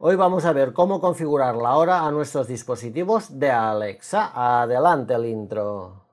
Hoy vamos a ver cómo configurar la hora a nuestros dispositivos de Alexa. Adelante el intro.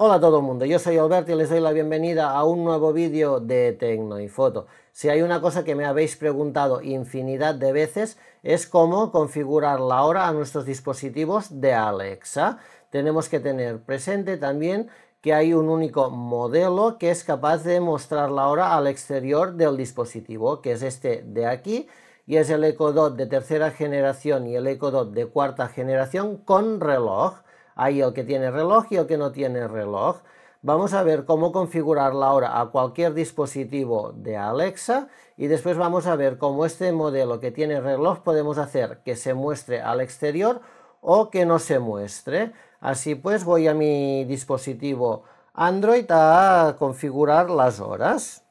Hola a todo el mundo, yo soy Alberto y les doy la bienvenida a un nuevo vídeo de y Tecno Foto Si hay una cosa que me habéis preguntado infinidad de veces es cómo configurar la hora a nuestros dispositivos de Alexa. Tenemos que tener presente también que hay un único modelo que es capaz de mostrar la hora al exterior del dispositivo, que es este de aquí, y es el Echo Dot de tercera generación y el Echo Dot de cuarta generación con reloj. Hay el que tiene reloj y el que no tiene reloj. Vamos a ver cómo configurar la hora a cualquier dispositivo de Alexa y después vamos a ver cómo este modelo que tiene reloj podemos hacer que se muestre al exterior o que no se muestre. Así pues voy a mi dispositivo Android a configurar las horas.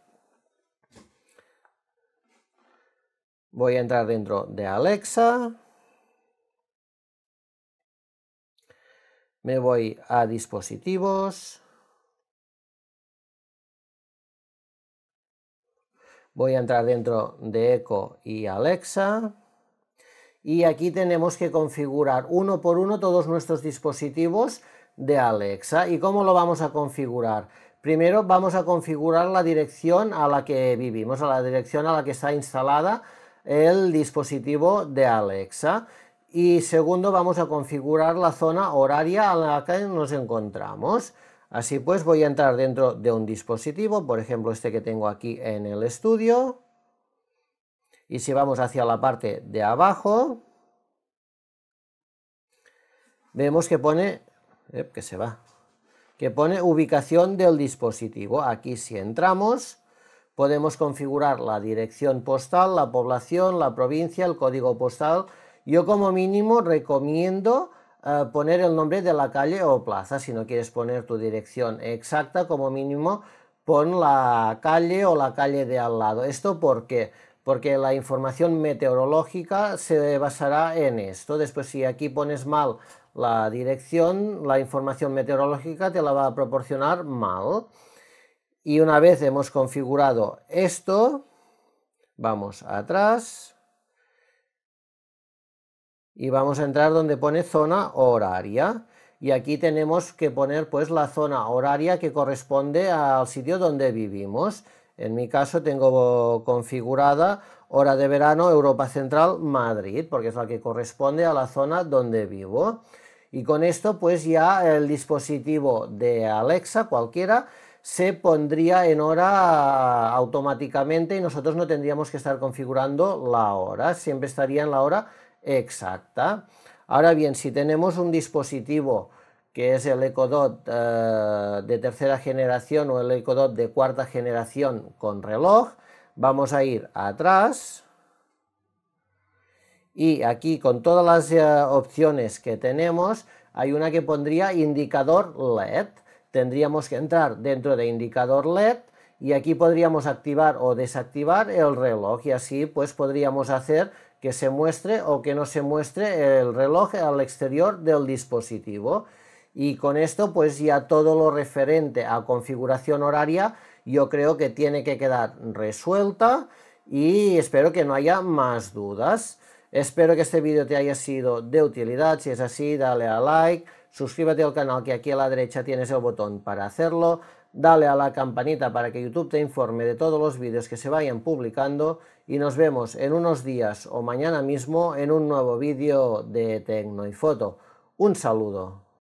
Voy a entrar dentro de Alexa. Me voy a dispositivos. Voy a entrar dentro de Echo y Alexa. Y aquí tenemos que configurar uno por uno todos nuestros dispositivos de Alexa. ¿Y cómo lo vamos a configurar? Primero vamos a configurar la dirección a la que vivimos, a la dirección a la que está instalada el dispositivo de Alexa y segundo vamos a configurar la zona horaria a la que nos encontramos. Así pues voy a entrar dentro de un dispositivo, por ejemplo este que tengo aquí en el estudio, y si vamos hacia la parte de abajo, vemos que pone, que se va, que pone ubicación del dispositivo. Aquí si entramos, podemos configurar la dirección postal, la población, la provincia, el código postal, yo como mínimo recomiendo eh, poner el nombre de la calle o plaza, si no quieres poner tu dirección exacta, como mínimo pon la calle o la calle de al lado. ¿Esto por qué? Porque la información meteorológica se basará en esto. Después si aquí pones mal la dirección, la información meteorológica te la va a proporcionar mal. Y una vez hemos configurado esto, vamos atrás, y vamos a entrar donde pone zona horaria y aquí tenemos que poner pues la zona horaria que corresponde al sitio donde vivimos. En mi caso tengo configurada hora de verano Europa Central Madrid porque es la que corresponde a la zona donde vivo. Y con esto pues ya el dispositivo de Alexa cualquiera se pondría en hora automáticamente y nosotros no tendríamos que estar configurando la hora, siempre estaría en la hora exacta. Ahora bien, si tenemos un dispositivo que es el EcoDot eh, de tercera generación o el EcoDot de cuarta generación con reloj, vamos a ir atrás y aquí con todas las eh, opciones que tenemos hay una que pondría indicador LED. Tendríamos que entrar dentro de indicador LED y aquí podríamos activar o desactivar el reloj y así pues podríamos hacer que se muestre o que no se muestre el reloj al exterior del dispositivo. Y con esto pues ya todo lo referente a configuración horaria yo creo que tiene que quedar resuelta y espero que no haya más dudas. Espero que este vídeo te haya sido de utilidad, si es así dale a like, suscríbete al canal que aquí a la derecha tienes el botón para hacerlo, dale a la campanita para que YouTube te informe de todos los vídeos que se vayan publicando y nos vemos en unos días o mañana mismo en un nuevo vídeo de Tecno y Foto. Un saludo.